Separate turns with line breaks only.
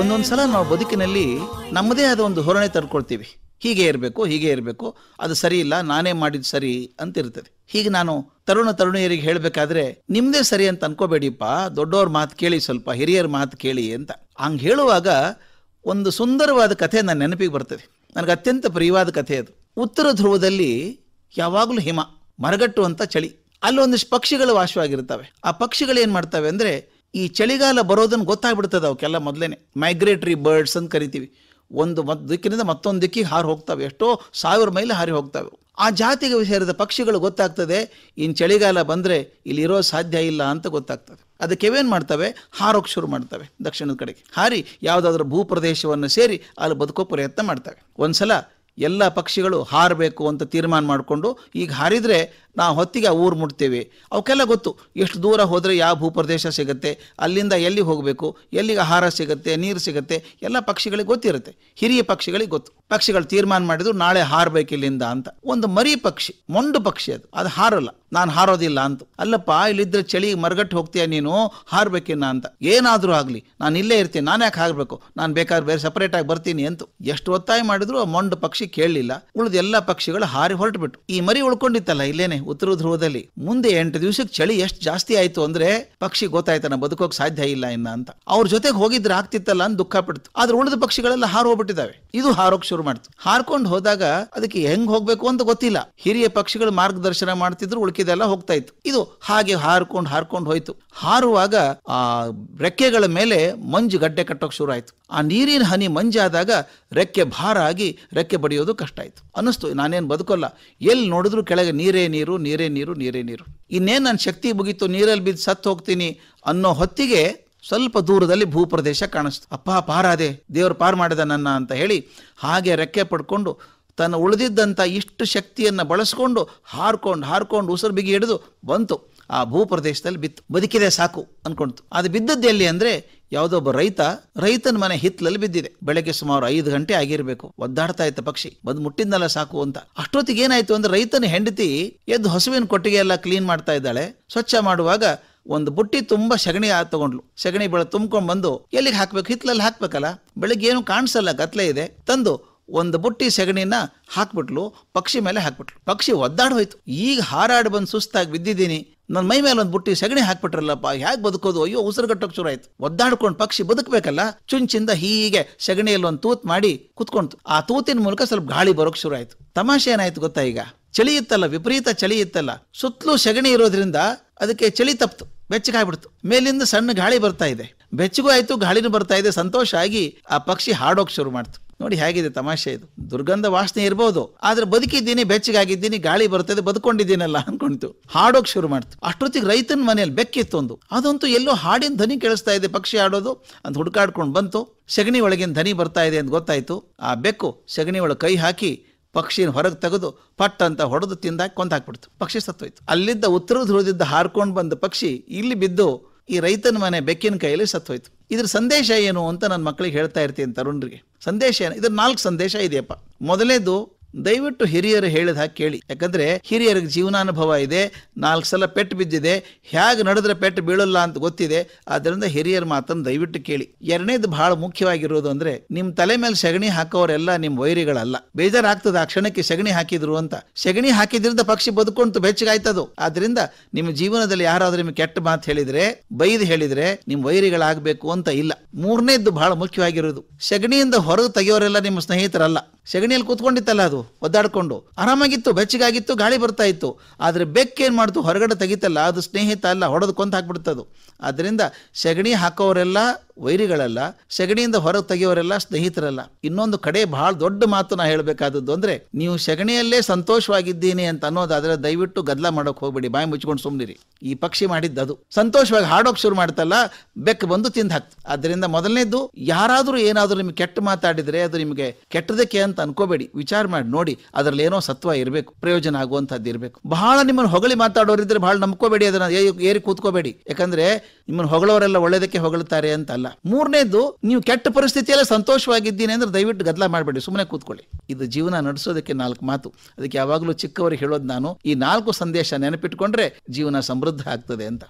ಒಂದೊಂದು ಸಲ ನಾವು ಬದುಕಿನಲ್ಲಿ ನಮ್ಮದೇ ಆದ ಒಂದು ಹೊರಣೆ ತಡ್ಕೊಳ್ತೀವಿ ಹೀಗೆ ಇರಬೇಕು ಹೀಗೆ ಇರಬೇಕು ಅದು ಸರಿ ಇಲ್ಲ ನಾನೇ ಮಾಡಿದ್ದು ಸರಿ ಅಂತ ಇರ್ತದೆ ಹೀಗೆ ನಾನು ತರುಣ ತರುಣಿಯರಿಗೆ ಹೇಳಬೇಕಾದ್ರೆ ನಿಮ್ದೇ ಸರಿ ಅಂತ ಅನ್ಕೋಬೇಡಿಪ್ಪ ದೊಡ್ಡವ್ರ ಮಾತು ಕೇಳಿ ಸ್ವಲ್ಪ ಹಿರಿಯರ ಮಾತು ಕೇಳಿ ಅಂತ ಹಂಗೆ ಹೇಳುವಾಗ ಒಂದು ಸುಂದರವಾದ ಕಥೆ ನನ್ನ ನೆನಪಿಗೆ ಬರ್ತದೆ ನನಗೆ ಅತ್ಯಂತ ಪ್ರಿಯವಾದ ಕಥೆ ಅದು ಉತ್ತರ ಧ್ರುವದಲ್ಲಿ ಯಾವಾಗಲೂ ಹಿಮ ಮರಗಟ್ಟುವಂಥ ಚಳಿ ಅಲ್ಲೊಂದಿಷ್ಟು ಪಕ್ಷಿಗಳು ವಾಸವಾಗಿರ್ತವೆ ಆ ಪಕ್ಷಿಗಳು ಏನು ಮಾಡ್ತವೆ ಅಂದರೆ ಈ ಚಳಿಗಾಲ ಬರೋದನ್ನು ಗೊತ್ತಾಗ್ಬಿಡ್ತದೆ ಅವಕ್ಕೆಲ್ಲ ಮೊದಲೇ ಮೈಗ್ರೇಟರಿ ಬರ್ಡ್ಸ್ ಅಂತ ಕರಿತೀವಿ ಒಂದು ದಿಕ್ಕಿನಿಂದ ಮತ್ತೊಂದು ದಿಕ್ಕಿಗೆ ಹಾರಿ ಹೋಗ್ತವೆ ಎಷ್ಟೋ ಸಾವಿರ ಮೈಲಿ ಹಾರಿ ಹೋಗ್ತವೆ ಆ ಜಾತಿಗೆ ಸೇರಿದ ಪಕ್ಷಿಗಳು ಗೊತ್ತಾಗ್ತದೆ ಇನ್ನು ಚಳಿಗಾಲ ಬಂದರೆ ಇರೋ ಸಾಧ್ಯ ಇಲ್ಲ ಅಂತ ಗೊತ್ತಾಗ್ತದೆ ಅದಕ್ಕೆ ಏನು ಮಾಡ್ತವೆ ಹಾರೋಕೆ ಶುರು ಮಾಡ್ತವೆ ದಕ್ಷಿಣದ ಕಡೆಗೆ ಹಾರಿ ಯಾವುದಾದ್ರೂ ಭೂಪ್ರದೇಶವನ್ನು ಸೇರಿ ಅಲ್ಲಿ ಬದುಕೋ ಪ್ರಯತ್ನ ಮಾಡ್ತವೆ ಒಂದು ಸಲ ಎಲ್ಲ ಪಕ್ಷಿಗಳು ಹಾರಬೇಕು ಅಂತ ತೀರ್ಮಾನ ಮಾಡಿಕೊಂಡು ಈಗ ಹಾರಿದರೆ ನಾವು ಹೊತ್ತಿಗೆ ಊರು ಮುಟ್ತೇವೆ ಅವಕ್ಕೆಲ್ಲ ಗೊತ್ತು ಎಷ್ಟು ದೂರ ಹೋದರೆ ಯಾವ ಭೂಪ್ರದೇಶ ಸಿಗುತ್ತೆ ಅಲ್ಲಿಂದ ಎಲ್ಲಿ ಹೋಗಬೇಕು ಎಲ್ಲಿಗೆ ಆಹಾರ ಸಿಗುತ್ತೆ ನೀರು ಸಿಗುತ್ತೆ ಎಲ್ಲ ಪಕ್ಷಿಗಳಿಗೆ ಗೊತ್ತಿರುತ್ತೆ ಹಿರಿಯ ಪಕ್ಷಿಗಳಿಗೆ ಗೊತ್ತು ಪಕ್ಷಿಗಳು ತೀರ್ಮಾನ ಮಾಡಿದ್ರು ನಾಳೆ ಹಾರಬೇಕು ಇಲ್ಲಿಂದ ಅಂತ ಒಂದು ಮರಿ ಪಕ್ಷಿ ಮೊಂಡು ಪಕ್ಷಿ ಅದು ಅದು ಹಾರಲ್ಲ ನಾನು ಹಾರೋದಿಲ್ಲ ಅಂತ ಅಲ್ಲಪ್ಪ ಇಲ್ಲಿದ್ರೆ ಚಳಿ ಮರಗಟ್ಟು ಹೋಗ್ತೀಯಾ ನೀನು ಹಾರಬೇಕಿನ್ನ ಅಂತ ಏನಾದರೂ ಆಗಲಿ ನಾನು ಇಲ್ಲೇ ಇರ್ತೀನಿ ನಾನು ಯಾಕೆ ಹಾರಬೇಕು ನಾನು ಬೇಕಾದ್ರೆ ಬೇರೆ ಆಗಿ ಬರ್ತೀನಿ ಅಂತ ಎಷ್ಟು ಒತ್ತಾಯ ಮಾಡಿದ್ರು ಆ ಪಕ್ಷಿ ಕೇಳಲಿಲ್ಲ ಉಳಿದ ಎಲ್ಲ ಪಕ್ಷಿಗಳು ಹಾರಿ ಹೊರಟುಬಿಟ್ಟು ಈ ಮರಿ ಉಳ್ಕೊಂಡಿತ್ತಲ್ಲ ಇಲ್ಲೇನೆ ಉತ್ತರ ಧ್ರುವದಲ್ಲಿ ಮುಂದೆ ಎಂಟು ದಿವಸಕ್ಕೆ ಚಳಿ ಎಷ್ಟು ಜಾಸ್ತಿ ಆಯಿತು ಅಂದರೆ ಪಕ್ಷಿ ಗೊತ್ತಾಯ್ತು ಬದುಕೋಕೆ ಸಾಧ್ಯ ಇಲ್ಲ ಇನ್ನ ಅಂತ ಅವ್ರ ಜೊತೆಗೆ ಹೋಗಿದ್ರೆ ಆಗ್ತಿತ್ತಲ್ಲ ಅಂತ ದುಃಖ ಪಡ್ತು ಆದ್ರೆ ಉಳಿದ ಪಕ್ಷಿಗಳೆಲ್ಲ ಹಾರು ಹೋಗ್ಬಿಟ್ಟಿದ್ದಾವೆ ಇದು ಹಾರೋಕ್ ಶುರು ಮಾಡ್ತು ಹಾರ್ಕೊಂಡು ಹೋದಾಗ ಅದಕ್ಕೆ ಹೆಂಗ್ ಹೋಗ್ಬೇಕು ಅಂತ ಗೊತ್ತಿಲ್ಲ ಹಿರಿಯ ಪಕ್ಷಿಗಳು ಮಾರ್ಗದರ್ಶನ ಮಾಡ್ತಿದ್ರು ಉಳ್ಕಿದೆಲ್ಲ ಹೋಗ್ತಾ ಇತ್ತು ಇದು ಹಾಗೆ ಹಾರ್ಕೊಂಡು ಹಾರ್ಕೊಂಡು ಹೋಯ್ತು ಹಾರುವಾಗ ಆ ರೆಕ್ಕೆಗಳ ಮೇಲೆ ಮಂಜು ಗಡ್ಡೆ ಕಟ್ಟೋಕ್ ಶುರು ಆಯ್ತು ಆ ನೀರಿನ ಹನಿ ಮಂಜಾದಾಗ ರೆಕ್ಕೆ ಭಾರ ಆಗಿ ರೆಕ್ಕೆ ಬಡಿಯೋದು ಕಷ್ಟ ಆಯ್ತು ಅನಿಸ್ತು ನಾನೇನು ಬದುಕೋಲ್ಲ ಎಲ್ಲಿ ನೋಡಿದ್ರು ಕೆಳಗೆ ನೀರೇ ನೀರು ನೀರೇ ನೀರು ನೀರೇ ನೀರು ಇನ್ನೇನು ನನ್ನ ಶಕ್ತಿ ಮುಗೀತು ನೀರಲ್ಲಿ ಬಿದ್ದು ಸತ್ತು ಹೋಗ್ತೀನಿ ಅನ್ನೋ ಹೊತ್ತಿಗೆ ಸ್ವಲ್ಪ ದೂರದಲ್ಲಿ ಭೂಪ್ರದೇಶ ಕಾಣಿಸ್ತು ಅಪ್ಪ ಪಾರಾದೆ ದೇವರು ಪಾರು ಮಾಡಿದ ನನ್ನ ಅಂತ ಹೇಳಿ ಹಾಗೆ ರೆಕ್ಕೆ ಪಡ್ಕೊಂಡು ತನ್ನ ಉಳಿದಿದ್ದಂಥ ಇಷ್ಟು ಶಕ್ತಿಯನ್ನು ಬಳಸ್ಕೊಂಡು ಹಾರ್ಕೊಂಡು ಹಾರ್ಕೊಂಡು ಉಸಿರು ಬಿಗಿ ಹಿಡಿದು ಬಂತು ಆ ಭೂಪ್ರದೇಶದಲ್ಲಿ ಬಿತ್ತು ಬದುಕಿದೆ ಸಾಕು ಅನ್ಕೊಂತು ಅದು ಬಿದ್ದದ್ದು ಎಲ್ಲಿ ಅಂದರೆ ಯಾವುದೊಬ್ಬ ರೈತ ರೈತನ ಮನೆ ಹಿತ್ತಲಲ್ಲಿ ಬಿದ್ದಿದೆ ಬೆಳಗ್ಗೆ ಸುಮಾರು ಐದು ಗಂಟೆ ಆಗಿರಬೇಕು ಒದ್ದಾಡ್ತಾ ಇತ್ತು ಪಕ್ಷಿ ಬಂದು ಮುಟ್ಟಿದ್ನಲ್ಲ ಸಾಕು ಅಂತ ಅಷ್ಟೊತ್ತಿಗೆ ಏನಾಯ್ತು ಅಂದ್ರೆ ರೈತನ ಹೆಂಡತಿ ಎದ್ದು ಹಸುವಿನ ಕೊಟ್ಟಿಗೆ ಎಲ್ಲ ಕ್ಲೀನ್ ಮಾಡ್ತಾ ಇದ್ದಾಳೆ ಸ್ವಚ್ಛ ಮಾಡುವಾಗ ಒಂದು ಬುಟ್ಟಿ ತುಂಬಾ ಸಗಣಿ ತಗೊಂಡ್ಲು ಸಗಣಿ ಬೆಳೆ ತುಂಬ್ಕೊಂಡು ಬಂದು ಎಲ್ಲಿಗೆ ಹಾಕ್ಬೇಕು ಹಿತ್ತಲಲ್ಲಿ ಹಾಕ್ಬೇಕಲ್ಲ ಬೆಳಿಗ್ಗೆ ಏನು ಕಾಣಿಸಲ್ಲ ಗತ್ಲೆ ಇದೆ ತಂದು ಒಂದು ಬುಟ್ಟಿ ಸೆಗಣಿನ ಹಾಕ್ಬಿಟ್ಲು ಪಕ್ಷಿ ಮೇಲೆ ಹಾಕ್ಬಿಟ್ಲು ಪಕ್ಷಿ ಒದ್ದಾಡ್ ಹೋಯ್ತು ಈಗ ಹಾರಾಡಿ ಬಂದು ಸುಸ್ತಾಗಿ ಬಿದ್ದಿದ್ದೀನಿ ನನ್ನ ಮೈ ಮೇಲೆ ಒಂದು ಬುಟ್ಟಿ ಸಗಣಿ ಹಾಕ್ಬಿಟ್ರಲ್ಲಪ್ಪ ಹೇಗೆ ಬದುಕೋದು ಅಯ್ಯೋ ಉಸಿರು ಶುರು ಆಯ್ತು ಒದ್ದಾಡ್ಕೊಂಡು ಪಕ್ಷಿ ಬದುಕಬೇಕಲ್ಲ ಚುಂಚಿಂದ ಹೀಗೆ ಸಗಣಿಯಲ್ಲಿ ಒಂದು ತೂತ್ ಮಾಡಿ ಕುತ್ಕೊಂತು ಆ ತೂತಿನ ಮೂಲಕ ಸ್ವಲ್ಪ ಗಾಳಿ ಬರೋಕೆ ಶುರು ಆಯ್ತು ತಮಾಷೆ ಏನಾಯ್ತು ಗೊತ್ತಾ ಈಗ ಚಳಿ ಇತ್ತಲ್ಲ ವಿಪರೀತ ಚಳಿ ಇತ್ತಲ್ಲ ಸುತ್ತಲೂ ಸಗಣಿ ಇರೋದ್ರಿಂದ ಅದಕ್ಕೆ ಚಳಿ ತಪ್ತು ಬೆಚ್ಚಗಾಗ್ಬಿಡ್ತು ಮೇಲಿಂದ ಸಣ್ಣ ಗಾಳಿ ಬರ್ತಾ ಇದೆ ಬೆಚ್ಚಗೂ ಆಯಿತು ಗಾಳಿನೂ ಬರ್ತಾ ಇದೆ ಸಂತೋಷ ಆಗಿ ಆ ಪಕ್ಷಿ ಹಾಡೋಕ್ ಶುರು ಮಾಡ್ತು ನೋಡಿ ಹೇಗಿದೆ ತಮಾಷೆ ಇದು ದುರ್ಗಂಧ ವಾಸನೆ ಇರ್ಬೋದು ಆದ್ರೆ ಬದುಕಿದ್ದೀನಿ ಬೆಚ್ಚಗಾಗಿದ್ದೀನಿ ಗಾಳಿ ಬರ್ತದೆ ಬದುಕೊಂಡಿದ್ದೀನಲ್ಲ ಅನ್ಕೊಂತು ಹಾಡೋಕ್ ಶುರು ಮಾಡ್ತು ಅಷ್ಟೊತ್ತಿಗೆ ರೈತನ ಮನೆಯಲ್ಲಿ ಬೆಕ್ಕಿತ್ತು ಒಂದು ಅದಂತೂ ಎಲ್ಲೋ ಹಾಡಿನ ಧನಿ ಕೇಳಿಸ್ತಾ ಇದೆ ಪಕ್ಷಿ ಆಡೋದು ಅಂತ ಹುಡುಕಾಡ್ಕೊಂಡು ಬಂತು ಸಗಣಿ ಒಳಗಿನ ಧನಿ ಬರ್ತಾ ಇದೆ ಅಂತ ಗೊತ್ತಾಯ್ತು ಆ ಬೆಕ್ಕು ಸಗಣಿ ಒಳಗೆ ಕೈ ಹಾಕಿ ಪಕ್ಷಿನ ಹೊರಗೆ ತೆಗೆದು ಪಟ್ಟ ಅಂತ ಹೊಡೆದು ತಿಂದಾಕಿ ಕೊಂದು ಹಾಕ್ಬಿಡ್ತು ಪಕ್ಷಿ ಸತ್ತೋಯ್ತು ಅಲ್ಲಿದ್ದ ಉತ್ತರ ಧ್ರುವದಿದ್ದ ಹಾರ್ಕೊಂಡು ಬಂದ ಪಕ್ಷಿ ಇಲ್ಲಿ ಬಿದ್ದು ಈ ರೈತನ ಮನೆ ಬೆಕ್ಕಿನ ಕೈಯಲ್ಲಿ ಸತ್ತೋಯ್ತು ಇದ್ರ ಸಂದೇಶ ಏನು ಅಂತ ನನ್ನ ಮಕ್ಕಳಿಗೆ ಹೇಳ್ತಾ ಇರ್ತೀನಿ ತರುಣರಿಗೆ ಸಂದೇಶ ಏನು ಇದ್ರ ನಾಲ್ಕು ಸಂದೇಶ ಇದೆಯಪ್ಪ ಮೊದಲೇದು ದಯವಿಟ್ಟು ಹಿರಿಯರು ಹೇಳಿದ ಹಾಗೆ ಕೇಳಿ ಯಾಕಂದರೆ ಹಿರಿಯರಿಗೆ ಜೀವನಾನುಭವ ಇದೆ ನಾಲ್ಕು ಸಲ ಪೆಟ್ಟು ಬಿದ್ದಿದೆ ಹೇಗೆ ನಡೆದ್ರೆ ಪೆಟ್ಟು ಬೀಳಲ್ಲ ಅಂತ ಗೊತ್ತಿದೆ ಆದ್ದರಿಂದ ಹಿರಿಯರ ಮಾತನ್ನು ದಯವಿಟ್ಟು ಕೇಳಿ ಎರಡನೇದು ಬಹಳ ಮುಖ್ಯವಾಗಿರೋದು ಅಂದರೆ ನಿಮ್ಮ ತಲೆ ಮೇಲೆ ಸಗಣಿ ಹಾಕೋರೆಲ್ಲ ನಿಮ್ಮ ವೈರಿಗಳಲ್ಲ ಬೇಜಾರಾಗ್ತದೆ ಆ ಕ್ಷಣಕ್ಕೆ ಸಗಣಿ ಹಾಕಿದ್ರು ಅಂತ ಸಗಣಿ ಹಾಕಿದ್ರಿಂದ ಪಕ್ಷಿ ಬದುಕೊಂಡು ಬೆಚ್ಚಗಾಯ್ತದು ಆದ್ರಿಂದ ನಿಮ್ಮ ಜೀವನದಲ್ಲಿ ಯಾರಾದ್ರೂ ನಿಮಗೆ ಕೆಟ್ಟ ಮಾತು ಹೇಳಿದ್ರೆ ಬೈದು ಹೇಳಿದ್ರೆ ನಿಮ್ಮ ವೈರಿಗಳಾಗಬೇಕು ಅಂತ ಇಲ್ಲ ಮೂರನೇದ್ದು ಬಹಳ ಮುಖ್ಯವಾಗಿರೋದು ಸಗಣಿಯಿಂದ ಹೊರಗೆ ತೆಗೆಯೋರೆಲ್ಲ ನಿಮ್ಮ ಸ್ನೇಹಿತರಲ್ಲ ಸೆಗಣಿಯಲ್ಲಿ ಕೂತ್ಕೊಂಡಿತ್ತಲ್ಲ ಅದು ಒದ್ದಾಡ್ಕೊಂಡು ಆರಾಮಾಗಿತ್ತು ಬೆಚ್ಚಗಾಗಿತ್ತು ಗಾಳಿ ಬರ್ತಾ ಇತ್ತು ಆದರೆ ಬೆಕ್ಕೇನು ಮಾಡ್ತು ಹೊರಗಡೆ ತೆಗಿತಲ್ಲ ಅದು ಸ್ನೇಹಿತ ಅಲ್ಲ ಹೊಡೆದು ಕೊಂತ ಹಾಕ್ಬಿಡ್ತದು ಆದ್ದರಿಂದ ಸೆಗಣಿ ಹಾಕೋರೆಲ್ಲ ವೈರಿಗಳಲ್ಲ ಸೆಗಣಿಯಿಂದ ಹೊರಗೆ ತೆಗೆಯೋರೆಲ್ಲ ಸ್ನೇಹಿತರಲ್ಲ ಇನ್ನೊಂದು ಕಡೆ ಬಹಳ ದೊಡ್ಡ ಮಾತು ನಾ ಹೇಳಬೇಕಾದದ್ದು ಅಂದ್ರೆ ನೀವು ಸೆಗಣಿಯಲ್ಲೇ ಸಂತೋಷವಾಗಿದ್ದೀನಿ ಅಂತ ಅನ್ನೋದಾದ್ರೆ ದಯವಿಟ್ಟು ಗದ್ದಲ ಮಾಡೋಕೆ ಹೋಗ್ಬೇಡಿ ಬಾಯಿ ಮುಚ್ಕೊಂಡು ಸುಮ್ಮನಿರಿ ಈ ಪಕ್ಷಿ ಮಾಡಿದ್ದು ಅದು ಸಂತೋಷವಾಗಿ ಹಾಡೋಕೆ ಶುರು ಮಾಡ್ತಲ್ಲ ಬೆಕ್ಕು ಬಂದು ತಿಂದು ಹಾಕ್ತು ಅದರಿಂದ ಮೊದಲನೇದು ಯಾರಾದರೂ ಏನಾದರೂ ನಿಮ್ಗೆ ಕೆಟ್ಟ ಮಾತಾಡಿದ್ರೆ ಅದು ನಿಮಗೆ ಕೆಟ್ಟದಕ್ಕೆ ಅಂತ ಅನ್ಕೋಬೇಡಿ ವಿಚಾರ ಮಾಡಿ ನೋಡಿ ಅದರಲ್ಲಿ ಏನೋ ಸತ್ವ ಇರಬೇಕು ಪ್ರಯೋಜನ ಆಗುವಂಥದ್ದು ಇರಬೇಕು ಬಹಳ ನಿಮ್ಮನ್ನು ಹೊಗಳಿ ಮಾತಾಡೋರಿದ್ರೆ ಬಹಳ ನಂಬ್ಕೋಬೇಡಿ ಅದನ್ನ ಏರಿ ಕೂತ್ಕೋಬೇಡಿ ಯಾಕಂದ್ರೆ ನಿಮ್ಮನ್ನು ಹೊಗಳವರೆಲ್ಲ ಒಳ್ಳೇದಕ್ಕೆ ಹೊಗಳುತ್ತಾರೆ ಅಂತ ಅಲ್ಲ ಮೂರನೇದು ನೀವು ಕೆಟ್ಟ ಪರಿಸ್ಥಿತಿಯಲ್ಲೇ ಸಂತೋಷವಾಗಿದ್ದೀನಿ ಅಂದ್ರೆ ದಯವಿಟ್ಟು ಗದ್ದಲ ಮಾಡಬೇಡಿ ಸುಮ್ಮನೆ ಕೂತ್ಕೊಳ್ಳಿ ಇದು ಜೀವನ ನಡೆಸೋದಕ್ಕೆ ನಾಲ್ಕು ಮಾತು ಅದಕ್ಕೆ ಯಾವಾಗಲೂ ಚಿಕ್ಕವರಿಗೆ ಹೇಳೋದು ನಾನು ಈ ನಾಲ್ಕು ಸಂದೇಶ ನೆನಪಿಟ್ಕೊಂಡ್ರೆ ಜೀವನ ಸಮೃದ್ಧ ಆಗ್ತದೆ ಅಂತ